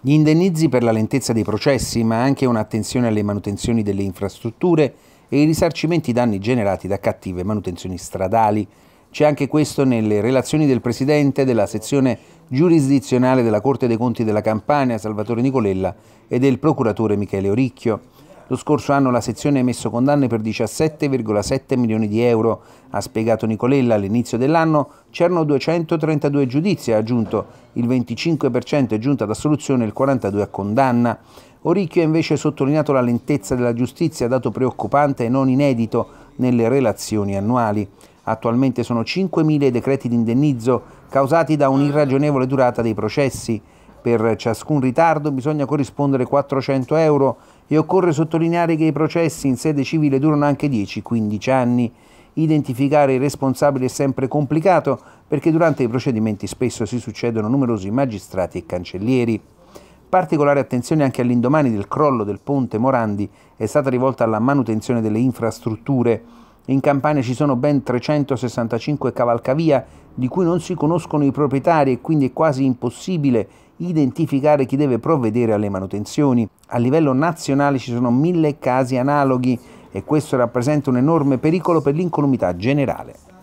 Gli indennizi per la lentezza dei processi, ma anche un'attenzione alle manutenzioni delle infrastrutture e i risarcimenti danni generati da cattive manutenzioni stradali. C'è anche questo nelle relazioni del Presidente della sezione giurisdizionale della Corte dei Conti della Campania, Salvatore Nicolella, e del Procuratore Michele Oricchio. Lo scorso anno la sezione ha emesso condanne per 17,7 milioni di euro. Ha spiegato Nicolella all'inizio dell'anno c'erano 232 giudizi, ha aggiunto il 25% è giunto ad assoluzione e il 42% a condanna. Oricchio ha invece sottolineato la lentezza della giustizia, dato preoccupante e non inedito nelle relazioni annuali. Attualmente sono 5.000 i decreti di indennizzo causati da un'irragionevole durata dei processi. Per ciascun ritardo bisogna corrispondere 400 euro e occorre sottolineare che i processi in sede civile durano anche 10-15 anni. Identificare i responsabili è sempre complicato perché durante i procedimenti spesso si succedono numerosi magistrati e cancellieri. Particolare attenzione anche all'indomani del crollo del ponte Morandi è stata rivolta alla manutenzione delle infrastrutture. In Campania ci sono ben 365 cavalcavia di cui non si conoscono i proprietari e quindi è quasi impossibile identificare chi deve provvedere alle manutenzioni. A livello nazionale ci sono mille casi analoghi e questo rappresenta un enorme pericolo per l'incolumità generale.